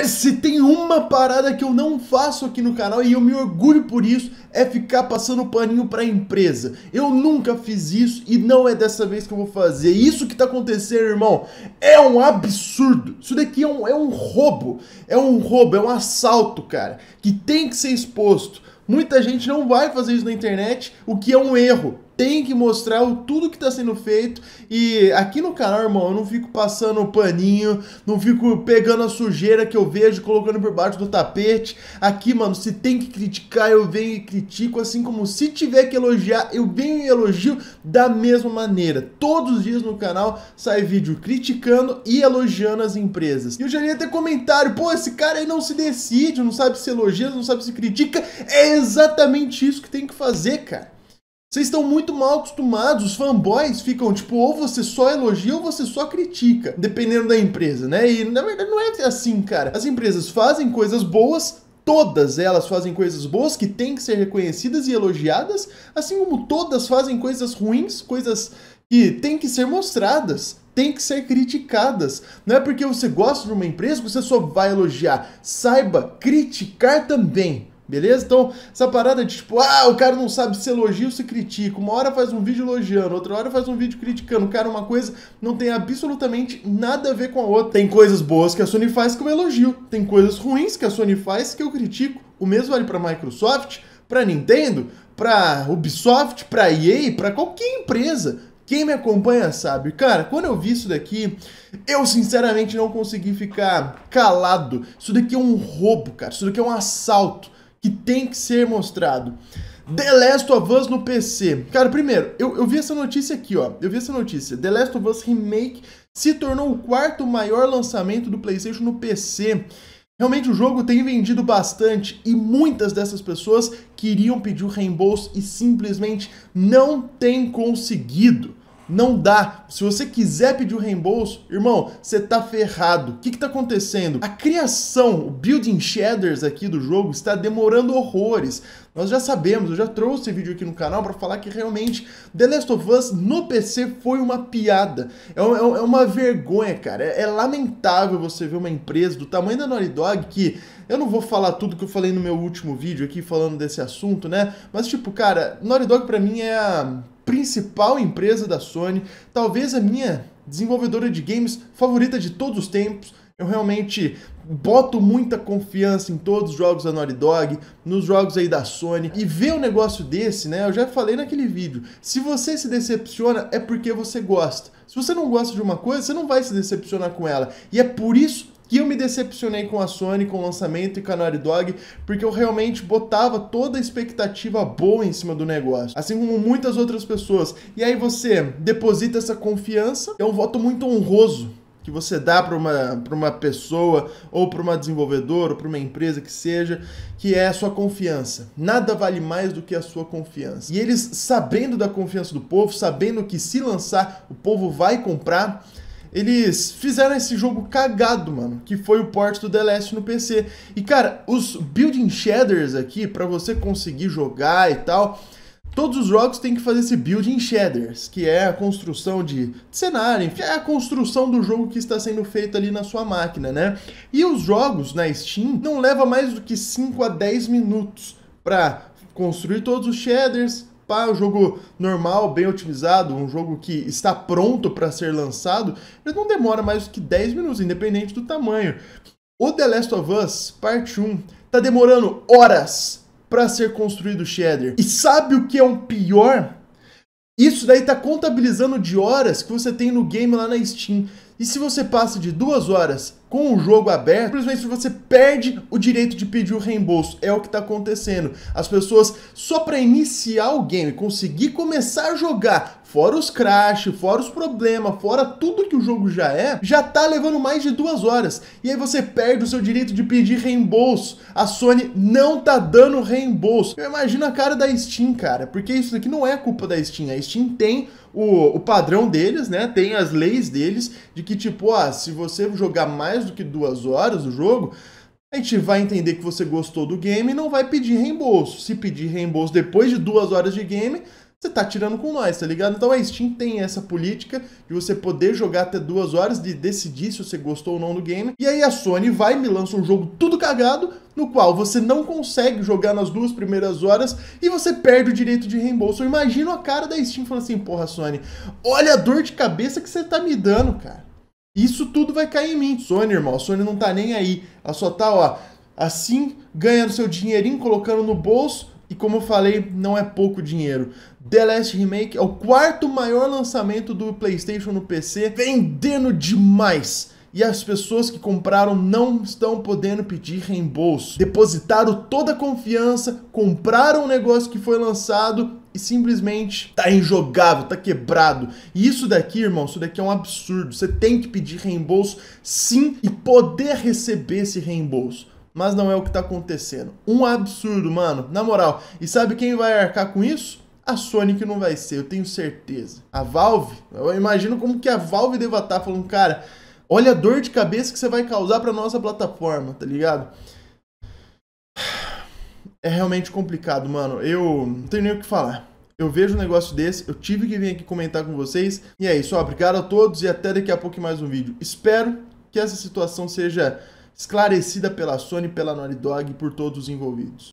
Galera, se tem uma parada que eu não faço aqui no canal e eu me orgulho por isso, é ficar passando paninho pra empresa. Eu nunca fiz isso e não é dessa vez que eu vou fazer. Isso que tá acontecendo, irmão, é um absurdo. Isso daqui é um, é um roubo. É um roubo, é um assalto, cara, que tem que ser exposto. Muita gente não vai fazer isso na internet, o que é um erro tem que mostrar o tudo que está sendo feito. E aqui no canal, irmão, eu não fico passando paninho, não fico pegando a sujeira que eu vejo, colocando por baixo do tapete. Aqui, mano, se tem que criticar, eu venho e critico, assim como se tiver que elogiar, eu venho e elogio da mesma maneira. Todos os dias no canal sai vídeo criticando e elogiando as empresas. E eu já ia ter comentário, pô, esse cara aí não se decide, não sabe se elogia, não sabe se critica. É exatamente isso que tem que fazer, cara. Vocês estão muito mal acostumados, os fanboys ficam tipo, ou você só elogia ou você só critica, dependendo da empresa, né? E na verdade não é assim, cara. As empresas fazem coisas boas, todas elas fazem coisas boas que têm que ser reconhecidas e elogiadas, assim como todas fazem coisas ruins, coisas que têm que ser mostradas, têm que ser criticadas. Não é porque você gosta de uma empresa que você só vai elogiar. Saiba criticar também. Beleza? Então, essa parada de tipo, ah, o cara não sabe se elogia ou se critica. Uma hora faz um vídeo elogiando, outra hora faz um vídeo criticando. Cara, uma coisa não tem absolutamente nada a ver com a outra. Tem coisas boas que a Sony faz que eu elogio, tem coisas ruins que a Sony faz que eu critico. O mesmo vale para Microsoft, para Nintendo, para Ubisoft, para EA, para qualquer empresa. Quem me acompanha sabe, cara, quando eu vi isso daqui, eu sinceramente não consegui ficar calado. Isso daqui é um roubo, cara. Isso daqui é um assalto que tem que ser mostrado. The Last of Us no PC. Cara, primeiro, eu, eu vi essa notícia aqui, ó. Eu vi essa notícia. The Last of Us Remake se tornou o quarto maior lançamento do PlayStation no PC. Realmente o jogo tem vendido bastante e muitas dessas pessoas queriam pedir o reembolso e simplesmente não tem conseguido. Não dá. Se você quiser pedir o reembolso, irmão, você tá ferrado. O que, que tá acontecendo? A criação, o building shaders aqui do jogo está demorando horrores. Nós já sabemos, eu já trouxe vídeo aqui no canal para falar que realmente The Last of Us no PC foi uma piada. É, é, é uma vergonha, cara. É, é, lamentável você ver uma empresa do tamanho da Naughty Dog que. Eu não vou falar tudo que eu falei no meu último vídeo aqui falando desse assunto, né? Mas, tipo, cara, Naughty Dog pra mim é a principal empresa da Sony, talvez a minha desenvolvedora de games favorita de todos os tempos. Eu realmente boto muita confiança em todos os jogos da Naughty Dog, nos jogos aí da Sony, e ver um negócio desse, né? Eu já falei naquele vídeo, se você se decepciona é porque você gosta. Se você não gosta de uma coisa, você não vai se decepcionar com ela. E é por isso que eu me decepcionei com a Sony, com o lançamento e com a Naughty Dog, porque eu realmente botava toda a expectativa boa em cima do negócio, assim como muitas outras pessoas. E aí você deposita essa confiança, é um voto muito honroso que você dá para uma, uma pessoa, ou para uma desenvolvedora, ou para uma empresa que seja, que é a sua confiança. Nada vale mais do que a sua confiança. E eles, sabendo da confiança do povo, sabendo que se lançar, o povo vai comprar. Eles fizeram esse jogo cagado, mano, que foi o port do The Last no PC. E cara, os building shaders aqui para você conseguir jogar e tal, Todos os jogos têm que fazer esse build em shaders, que é a construção de cenário, enfim, é a construção do jogo que está sendo feito ali na sua máquina, né? E os jogos na Steam não leva mais do que 5 a 10 minutos para construir todos os shaders, pá, o um jogo normal, bem otimizado, um jogo que está pronto para ser lançado, ele não demora mais do que 10 minutos, independente do tamanho. O The Last of Us Parte 1 tá demorando horas para ser construído o shader. E sabe o que é o um pior? Isso daí tá contabilizando de horas que você tem no game lá na Steam. E se você passa de duas horas com o jogo aberto, simplesmente você perde o direito de pedir o reembolso. É o que está acontecendo. As pessoas, só para iniciar o game, conseguir começar a jogar, fora os crash, fora os problemas, fora tudo que o jogo já é, já tá levando mais de duas horas. E aí você perde o seu direito de pedir reembolso. A Sony não tá dando reembolso. Eu imagino a cara da Steam, cara, porque isso aqui não é culpa da Steam. A Steam tem o, o padrão deles, né? Tem as leis deles de que, tipo, ah, se você jogar mais mais do que duas horas o jogo, a gente vai entender que você gostou do game e não vai pedir reembolso. Se pedir reembolso depois de duas horas de game, você tá tirando com nós, tá ligado? Então a Steam tem essa política de você poder jogar até duas horas, de decidir se você gostou ou não do game. E aí a Sony vai e me lança um jogo tudo cagado, no qual você não consegue jogar nas duas primeiras horas e você perde o direito de reembolso. Eu imagino a cara da Steam falando assim, porra, Sony, olha a dor de cabeça que você tá me dando, cara. Isso tudo vai cair em mim. Sony, irmão, a Sony não tá nem aí. Ela só tá, ó, assim, ganhando seu dinheirinho, colocando no bolso. E como eu falei, não é pouco dinheiro. The Last Remake é o quarto maior lançamento do PlayStation no PC, vendendo demais e as pessoas que compraram não estão podendo pedir reembolso. Depositaram toda a confiança, compraram um negócio que foi lançado e simplesmente tá injogável, tá quebrado. E isso daqui, irmão, isso daqui é um absurdo. Você tem que pedir reembolso sim e poder receber esse reembolso. Mas não é o que tá acontecendo. Um absurdo, mano. Na moral. E sabe quem vai arcar com isso? A Sony que não vai ser, eu tenho certeza. A Valve, eu imagino como que a Valve deva estar tá falando, cara, Olha a dor de cabeça que você vai causar para nossa plataforma, tá ligado? É realmente complicado, mano. Eu não tenho nem o que falar. Eu vejo um negócio desse, eu tive que vir aqui comentar com vocês. E é isso, obrigado a todos e até daqui a pouco mais um vídeo. Espero que essa situação seja esclarecida pela Sony, pela Naughty Dog e por todos os envolvidos.